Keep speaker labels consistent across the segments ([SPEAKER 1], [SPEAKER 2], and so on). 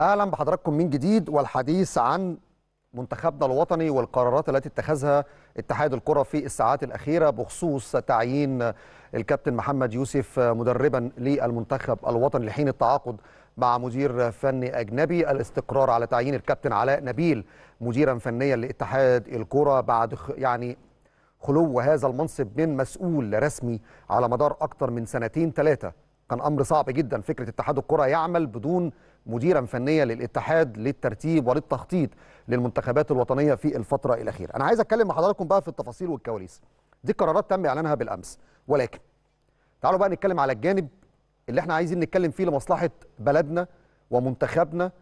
[SPEAKER 1] اهلا بحضراتكم من جديد والحديث عن منتخبنا الوطني والقرارات التي اتخذها اتحاد الكره في الساعات الاخيره بخصوص تعيين الكابتن محمد يوسف مدربا للمنتخب الوطني لحين التعاقد مع مدير فني اجنبي الاستقرار على تعيين الكابتن علاء نبيل مديرا فنيا لاتحاد الكره بعد يعني خلو هذا المنصب من مسؤول رسمي على مدار اكثر من سنتين ثلاثه كان امر صعب جدا فكره اتحاد الكره يعمل بدون مديرا فنيا للاتحاد للترتيب وللتخطيط للمنتخبات الوطنيه في الفتره الاخيره انا عايز اتكلم مع حضراتكم بقى في التفاصيل والكواليس دي قرارات تم اعلانها بالامس ولكن تعالوا بقى نتكلم على الجانب اللي احنا عايزين نتكلم فيه لمصلحه بلدنا ومنتخبنا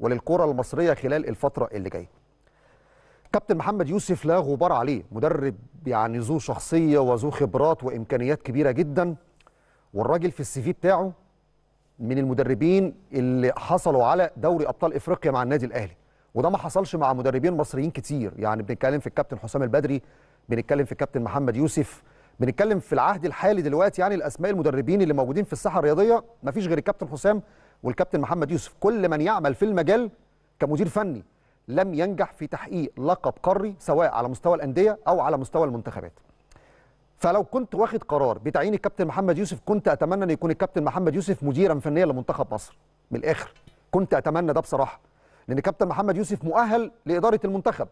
[SPEAKER 1] وللكره المصريه خلال الفتره اللي جايه كابتن محمد يوسف لا غبار عليه مدرب يعني ذو شخصيه وذو خبرات وامكانيات كبيره جدا والراجل في السي في بتاعه من المدربين اللي حصلوا على دوري ابطال افريقيا مع النادي الاهلي وده ما حصلش مع مدربين مصريين كتير يعني بنتكلم في الكابتن حسام البدري بنتكلم في الكابتن محمد يوسف بنتكلم في العهد الحالي دلوقتي يعني الاسماء المدربين اللي موجودين في الساحه الرياضيه ما فيش غير الكابتن حسام والكابتن محمد يوسف كل من يعمل في المجال كمدير فني لم ينجح في تحقيق لقب قاري سواء على مستوى الانديه او على مستوى المنتخبات فلو كنت واخد قرار بتعيين الكابتن محمد يوسف كنت اتمنى ان يكون الكابتن محمد يوسف مديرا فنيا لمنتخب مصر من الاخر كنت اتمنى ده بصراحه لان الكابتن محمد يوسف مؤهل لاداره المنتخب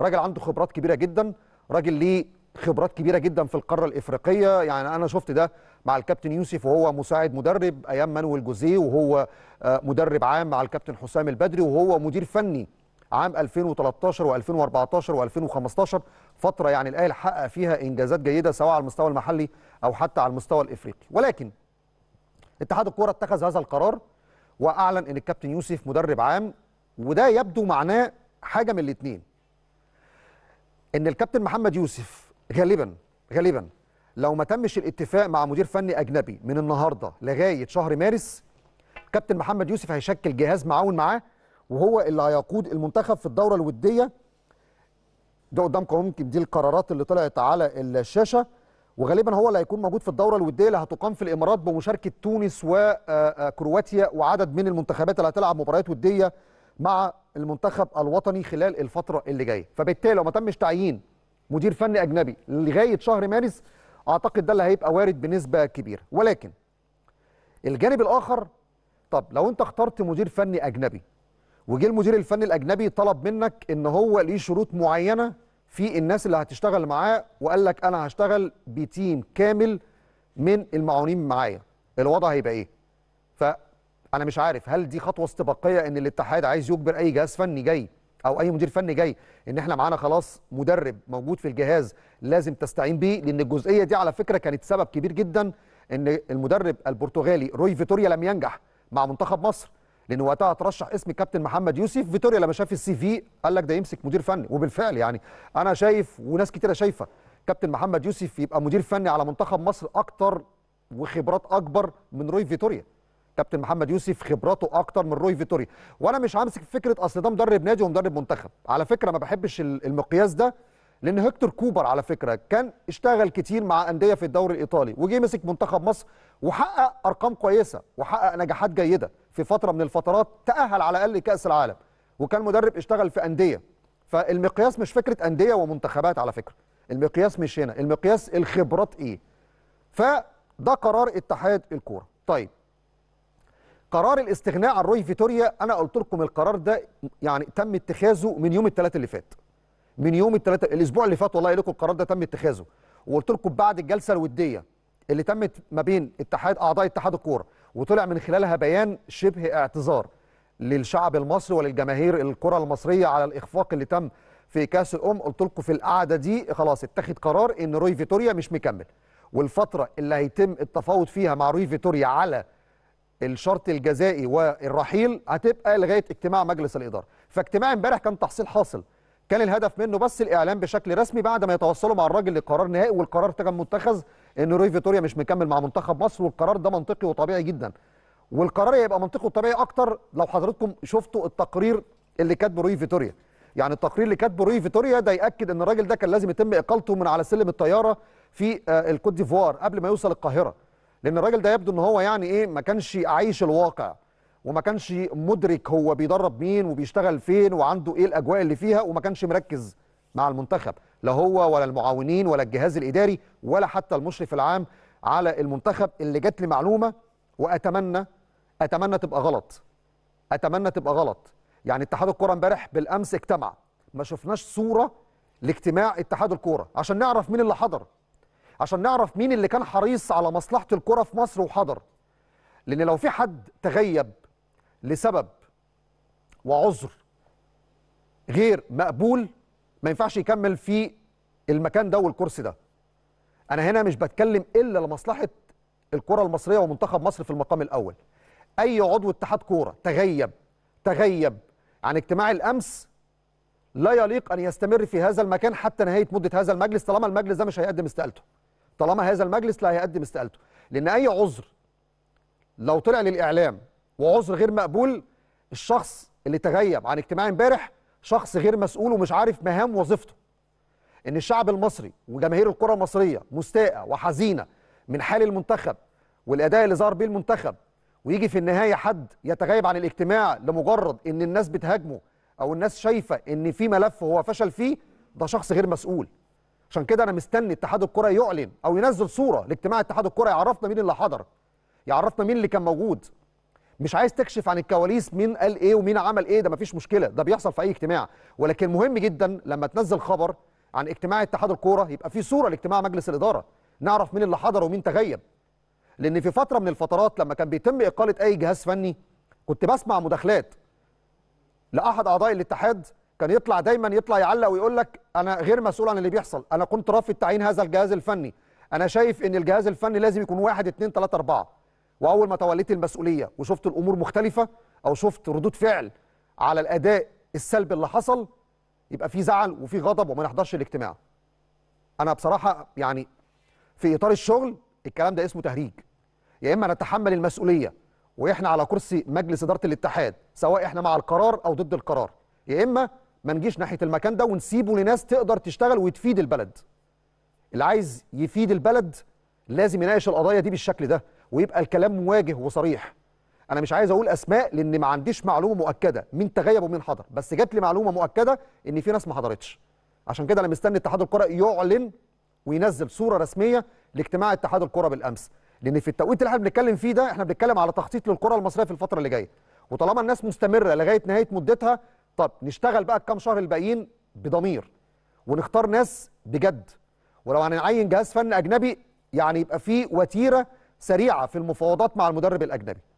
[SPEAKER 1] راجل عنده خبرات كبيره جدا راجل ليه خبرات كبيره جدا في القاره الافريقيه يعني انا شفت ده مع الكابتن يوسف وهو مساعد مدرب ايام مانويل جوزيه وهو آه، مدرب عام مع الكابتن حسام البدري وهو مدير فني عام 2013 و2014 و2015 فترة يعني الأهلي حقق فيها إنجازات جيدة سواء على المستوى المحلي أو حتى على المستوى الإفريقي ولكن اتحاد الكرة اتخذ هذا القرار وأعلن إن الكابتن يوسف مدرب عام وده يبدو معناه حاجة من الاثنين إن الكابتن محمد يوسف غالبا غالبا لو ما تمش الاتفاق مع مدير فني أجنبي من النهاردة لغاية شهر مارس كابتن محمد يوسف هيشكل جهاز معاون معاه وهو اللي هيقود المنتخب في الدوره الوديه ده قدامكم ممكن دي القرارات اللي طلعت على الشاشه وغالبا هو اللي هيكون موجود في الدوره الوديه اللي هتقام في الامارات بمشاركه تونس وكرواتيا آه، آه، وعدد من المنتخبات اللي هتلعب مباريات وديه مع المنتخب الوطني خلال الفتره اللي جايه فبالتالي لو ما تمش تعيين مدير فني اجنبي لغايه شهر مارس اعتقد ده اللي هيبقى وارد بنسبه كبيره ولكن الجانب الاخر طب لو انت اخترت مدير فني اجنبي وجه المدير الفني الاجنبي طلب منك ان هو ليه شروط معينه في الناس اللي هتشتغل معاه وقال لك انا هشتغل بتيم كامل من المعاونين معايا الوضع هيبقى ايه فانا مش عارف هل دي خطوه استباقيه ان الاتحاد عايز يجبر اي جهاز فني جاي او اي مدير فني جاي ان احنا معانا خلاص مدرب موجود في الجهاز لازم تستعين بيه لان الجزئيه دي على فكره كانت سبب كبير جدا ان المدرب البرتغالي روي فيتوريا لم ينجح مع منتخب مصر لان وقتها ترشح اسم كابتن محمد يوسف فيتوريا لما شاف السي في قال لك ده يمسك مدير فني وبالفعل يعني انا شايف وناس كتيره شايفه كابتن محمد يوسف يبقى مدير فني على منتخب مصر اكتر وخبرات اكبر من روي فيتوريا كابتن محمد يوسف خبراته اكتر من روي فيتوريا وانا مش همسك فكره اصل ده مدرب نادي ومدرب منتخب على فكره ما بحبش المقياس ده لان هيكتور كوبر على فكره كان اشتغل كتير مع انديه في الدوري الايطالي وجي مسك منتخب مصر وحقق ارقام كويسه وحقق نجاحات جيده في فتره من الفترات تاهل على الاقل لكاس العالم وكان مدرب اشتغل في انديه فالمقياس مش فكره انديه ومنتخبات على فكره المقياس مش هنا المقياس الخبرات ايه فده قرار اتحاد الكوره طيب قرار الاستغناء عن روي فيتوريا انا قلت لكم القرار ده يعني تم اتخاذه من يوم الثلاثاء اللي فات من يوم الثلاثاء الاسبوع اللي فات والله لكم القرار ده تم اتخاذه وقلت لكم بعد الجلسه الوديه اللي تمت ما بين اتحاد اعضاء اتحاد الكوره وطلع من خلالها بيان شبه اعتذار للشعب المصري وللجماهير الكره المصريه على الاخفاق اللي تم في كاس الام قلت لكم في القعده دي خلاص اتخذ قرار ان روي فيتوريا مش مكمل والفتره اللي هيتم التفاوض فيها مع روي فيتوريا على الشرط الجزائي والرحيل هتبقى لغايه اجتماع مجلس الاداره فاجتماع امبارح كان تحصيل حاصل كان الهدف منه بس الاعلان بشكل رسمي بعد ما يتوصلوا مع الراجل لقرار نهائي والقرار كان متخذ ان روي فيتوريا مش مكمل مع منتخب مصر والقرار ده منطقي وطبيعي جدا والقرار هيبقى منطقي وطبيعي اكتر لو حضراتكم شفتوا التقرير اللي كاتبه روي فيتوريا يعني التقرير اللي كاتبه روي فيتوريا ده ياكد ان الراجل ده كان لازم يتم اقالته من على سلم الطياره في آه، الكوت ديفوار قبل ما يوصل القاهره لان الراجل ده يبدو ان هو يعني ايه ما كانش عايش الواقع وما كانش مدرك هو بيدرب مين وبيشتغل فين وعنده ايه الاجواء اللي فيها وما كانش مركز مع المنتخب لا هو ولا المعاونين ولا الجهاز الاداري ولا حتى المشرف العام على المنتخب اللي جات لي معلومه واتمنى اتمنى تبقى غلط اتمنى تبقى غلط يعني اتحاد الكوره امبارح بالامس اجتمع ما شفناش صوره لاجتماع اتحاد الكوره عشان نعرف مين اللي حضر عشان نعرف مين اللي كان حريص على مصلحه الكوره في مصر وحضر لان لو في حد تغيب لسبب وعذر غير مقبول ما ينفعش يكمل في المكان ده والكرسي ده انا هنا مش بتكلم الا لمصلحه الكره المصريه ومنتخب مصر في المقام الاول اي عضو اتحاد كوره تغيب تغيب عن اجتماع الامس لا يليق ان يستمر في هذا المكان حتى نهايه مده هذا المجلس طالما المجلس ده مش هيقدم استقالته طالما هذا المجلس لا هيقدم استقالته لان اي عذر لو طلع للاعلام وعذر غير مقبول الشخص اللي تغيب عن اجتماع امبارح شخص غير مسؤول ومش عارف مهام وظيفته ان الشعب المصري وجماهير الكره المصريه مستاءه وحزينه من حال المنتخب والاداء اللي ظهر بيه المنتخب ويجي في النهايه حد يتغيب عن الاجتماع لمجرد ان الناس بتهاجمه او الناس شايفه ان في ملف هو فشل فيه ده شخص غير مسؤول عشان كده انا مستني اتحاد الكره يعلن او ينزل صوره لاجتماع اتحاد الكره يعرفنا مين اللي حضر يعرفنا مين اللي كان موجود مش عايز تكشف عن الكواليس مين قال ايه ومين عمل ايه ده مفيش مشكله ده بيحصل في اي اجتماع ولكن مهم جدا لما تنزل خبر عن اجتماع اتحاد الكوره يبقى في صوره لاجتماع مجلس الاداره نعرف مين اللي حضر ومين تغيب لان في فتره من الفترات لما كان بيتم اقاله اي جهاز فني كنت بسمع مداخلات لاحد اعضاء الاتحاد كان يطلع دايما يطلع يعلق ويقول لك انا غير مسؤول عن اللي بيحصل انا كنت رافض تعيين هذا الجهاز الفني انا شايف ان الجهاز الفني لازم يكون واحد اتنين تلاته اربعه واول ما توليت المسؤوليه وشفت الامور مختلفه او شفت ردود فعل على الاداء السلبي اللي حصل يبقى في زعل وفي غضب وما نحضرش الاجتماع انا بصراحه يعني في اطار الشغل الكلام ده اسمه تهريج يا اما نتحمل المسؤوليه واحنا على كرسي مجلس اداره الاتحاد سواء احنا مع القرار او ضد القرار يا اما ما نجيش ناحيه المكان ده ونسيبه لناس تقدر تشتغل وتفيد البلد اللي عايز يفيد البلد لازم يناقش القضايا دي بالشكل ده ويبقى الكلام مواجه وصريح انا مش عايز اقول اسماء لان ما عنديش معلومه مؤكده مين تغيب ومين حضر بس جات لي معلومه مؤكده ان في ناس ما حضرتش عشان كده انا مستني اتحاد الكره يعلن وينزل صوره رسميه لاجتماع اتحاد الكره بالامس لان في التوقيت اللي احنا بنتكلم فيه ده احنا بنتكلم على تخطيط للكره المصريه في الفتره اللي جايه وطالما الناس مستمره لغايه نهايه مدتها طب نشتغل بقى الكام شهر الباقيين بضمير ونختار ناس بجد ولو هنعين جهاز فن اجنبي يعني يبقى فيه وتيره سريعه في المفاوضات مع المدرب الاجنبي